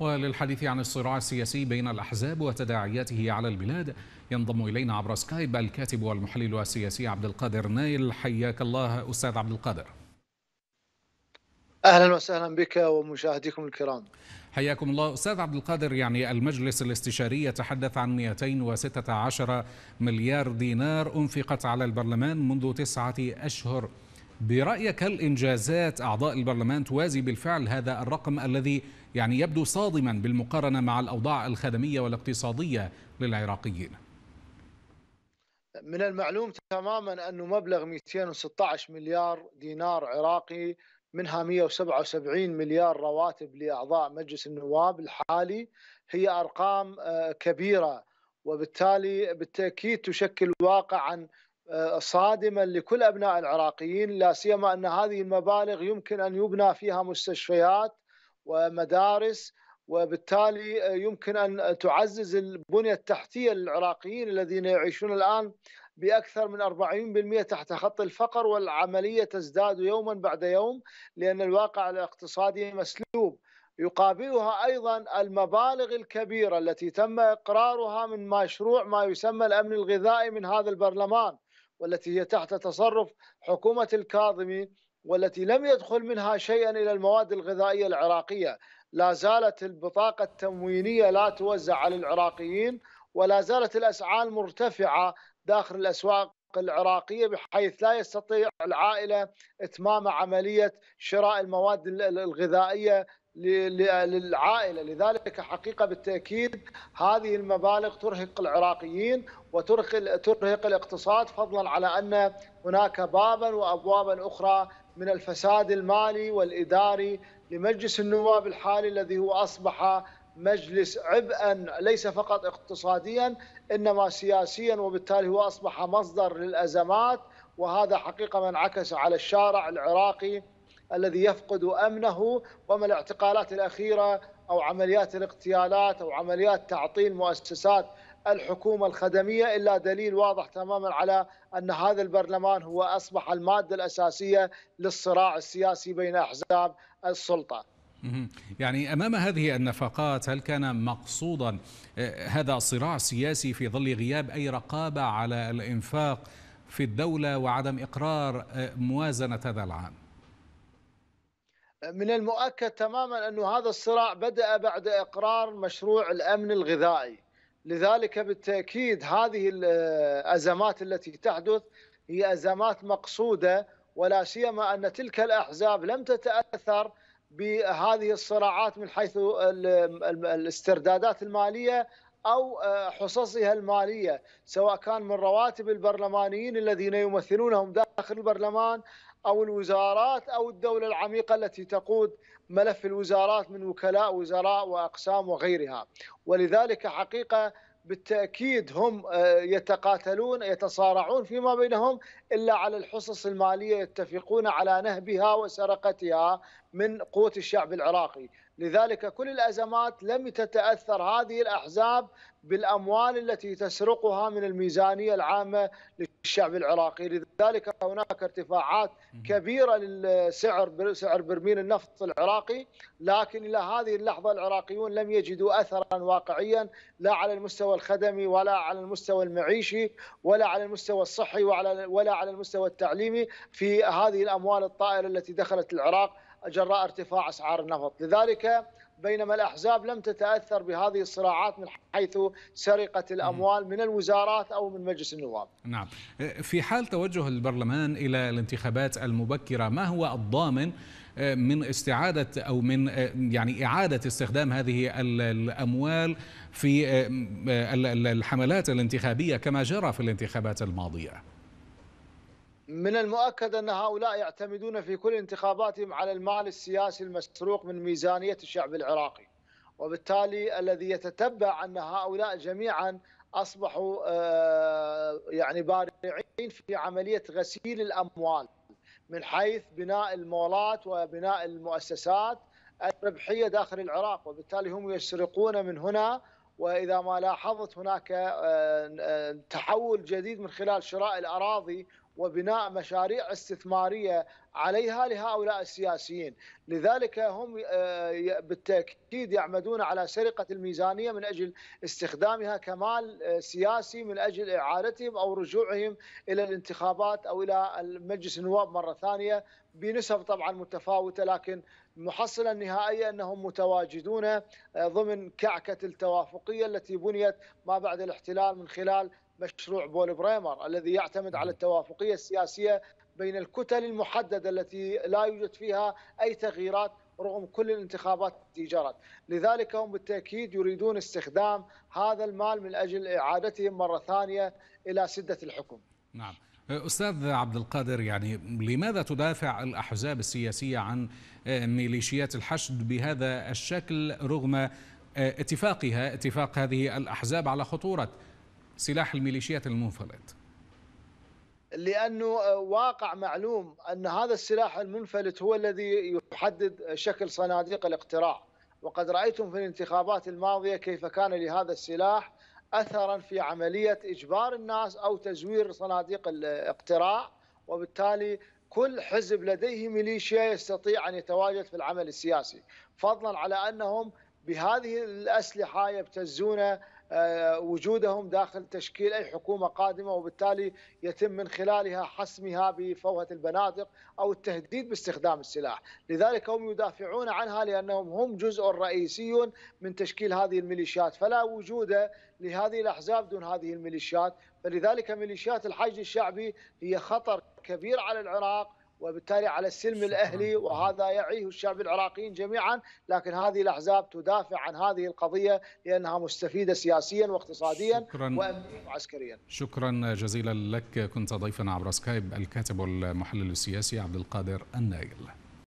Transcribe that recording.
وللحديث عن الصراع السياسي بين الأحزاب وتداعياته على البلاد ينضم إلينا عبر سكايب الكاتب والمحلل السياسي عبد القادر نايل حياك الله أستاذ عبد القادر اهلا وسهلا بك ومشاهديكم الكرام. حياكم الله استاذ عبد القادر يعني المجلس الاستشاري يتحدث عن 216 مليار دينار انفقت على البرلمان منذ تسعه اشهر برأيك هل إنجازات أعضاء البرلمان توازي بالفعل هذا الرقم الذي يعني يبدو صادما بالمقارنة مع الأوضاع الخدمية والاقتصادية للعراقيين من المعلوم تماما أنه مبلغ 216 مليار دينار عراقي منها 177 مليار رواتب لأعضاء مجلس النواب الحالي هي أرقام آه، كبيرة وبالتالي بالتأكيد تشكل واقعا صادما لكل ابناء العراقيين لا سيما ان هذه المبالغ يمكن ان يبنى فيها مستشفيات ومدارس وبالتالي يمكن ان تعزز البنيه التحتيه للعراقيين الذين يعيشون الان باكثر من 40% تحت خط الفقر والعمليه تزداد يوما بعد يوم لان الواقع الاقتصادي مسلوب يقابلها ايضا المبالغ الكبيره التي تم اقرارها من مشروع ما يسمى الامن الغذائي من هذا البرلمان والتي هي تحت تصرف حكومة الكاظمي والتي لم يدخل منها شيئا إلى المواد الغذائية العراقية لا زالت البطاقة التموينية لا توزع على العراقيين ولا زالت الأسعار مرتفعة داخل الأسواق العراقيه بحيث لا يستطيع العائله اتمام عمليه شراء المواد الغذائيه للعائلة لذلك حقيقة بالتأكيد هذه المبالغ ترهق العراقيين وترهق ترهق الاقتصاد فضلا على أن هناك بابا وأبوابا أخرى من الفساد المالي والإداري لمجلس النواب الحالي الذي هو أصبح مجلس عبئا ليس فقط اقتصاديا إنما سياسيا وبالتالي هو أصبح مصدر للأزمات وهذا حقيقة ما انعكس على الشارع العراقي الذي يفقد امنه وما الاعتقالات الاخيره او عمليات الاغتيالات او عمليات تعطيل مؤسسات الحكومه الخدميه الا دليل واضح تماما على ان هذا البرلمان هو اصبح الماده الاساسيه للصراع السياسي بين احزاب السلطه. يعني امام هذه النفقات هل كان مقصودا آه، هذا صراع سياسي في ظل غياب اي رقابه على الانفاق في الدوله وعدم اقرار آه، موازنه هذا العام؟ من المؤكد تماما أن هذا الصراع بدأ بعد إقرار مشروع الأمن الغذائي لذلك بالتأكيد هذه الأزمات التي تحدث هي أزمات مقصودة ولا سيما أن تلك الأحزاب لم تتأثر بهذه الصراعات من حيث الاستردادات المالية أو آه، حصصها المالية سواء كان من رواتب البرلمانيين الذين يمثلونهم داخل البرلمان او الوزارات او الدوله العميقه التي تقود ملف الوزارات من وكلاء وزراء واقسام وغيرها ولذلك حقيقه بالتاكيد هم آه، يتقاتلون يتصارعون فيما بينهم الا على الحصص الماليه يتفقون على نهبها وسرقتها من قوه الشعب العراقي، لذلك كل الازمات لم تتاثر هذه الاحزاب بالاموال التي تسرقها من الميزانيه العامه الشعب العراقي لذلك هناك ارتفاعات كبيرة للسعر سعر برميل النفط العراقي لكن إلى هذه اللحظة العراقيون لم يجدوا أثرا واقعيا لا على المستوى الخدمي ولا على المستوى المعيشي ولا على المستوى الصحي وعلى ولا على المستوى التعليمي في هذه الأموال الطائلة التي دخلت العراق جراء ارتفاع أسعار النفط لذلك بينما الأحزاب لم تتأثر بهذه الصراعات من حيث سرقة الأموال من الوزارات أو من مجلس النواب نعم في حال توجه البرلمان إلى الانتخابات المبكرة ما هو الضامن آه، من استعادة أو من آه، يعني إعادة استخدام هذه الأموال في آه، الحملات الانتخابية كما جرى في الانتخابات الماضية من المؤكد أن هؤلاء يعتمدون في كل انتخاباتهم على المال السياسي المسروق من ميزانية الشعب العراقي وبالتالي الذي يتتبع أن هؤلاء جميعا أصبحوا آه، يعني بارعين في عملية غسيل الأموال من حيث بناء المولات وبناء المؤسسات الربحية داخل العراق وبالتالي هم يسرقون من هنا وإذا ما لاحظت هناك آه، آه، تحول جديد من خلال شراء الأراضي وبناء مشاريع استثماريه عليها لهؤلاء السياسيين، لذلك هم آه، بالتاكيد يعمدون على سرقه الميزانيه من اجل استخدامها كمال آه، سياسي من اجل اعادتهم او رجوعهم الى الانتخابات او الى مجلس النواب مره ثانيه بنسب طبعا متفاوته لكن المحصله النهائيه انهم متواجدون آه، ضمن كعكه التوافقيه التي بنيت ما بعد الاحتلال من خلال مشروع بول بريمر الذي يعتمد على التوافقيه السياسيه بين الكتل المحدده التي لا يوجد فيها اي تغييرات رغم كل الانتخابات التي جرت لذلك هم بالتأكيد يريدون استخدام هذا المال من أجل إعادتهم مرة ثانية إلى سدة الحكم نعم أستاذ عبد القادر يعني لماذا تدافع الأحزاب السياسية عن آه، ميليشيات الحشد بهذا الشكل رغم آه، اتفاقها اتفاق هذه الأحزاب على خطورة سلاح الميليشيات المنفلت لانه واقع معلوم ان هذا السلاح المنفلت هو الذي يحدد شكل صناديق الاقتراع وقد رايتم في الانتخابات الماضيه كيف كان لهذا السلاح اثرا في عمليه اجبار الناس او تزوير صناديق الاقتراع وبالتالي كل حزب لديه ميليشيا يستطيع ان يتواجد في العمل السياسي فضلا على انهم بهذه الاسلحه يبتزون آه، وجودهم داخل تشكيل اي حكومه قادمه وبالتالي يتم من خلالها حسمها بفوهه البنادق او التهديد باستخدام السلاح، لذلك هم يدافعون عنها لانهم هم جزء رئيسي من تشكيل هذه الميليشيات، فلا وجود لهذه الاحزاب دون هذه الميليشيات، فلذلك ميليشيات الحشد الشعبي هي خطر كبير على العراق وبالتالي على السلم الاهلي وهذا يعيه الشعب العراقيين جميعا لكن هذه الاحزاب تدافع عن هذه القضيه لانها مستفيده سياسيا واقتصاديا شكرا وعسكريا شكرا جزيلا لك كنت ضيفنا عبر سكايب الكاتب والمحلل السياسي عبد القادر النايل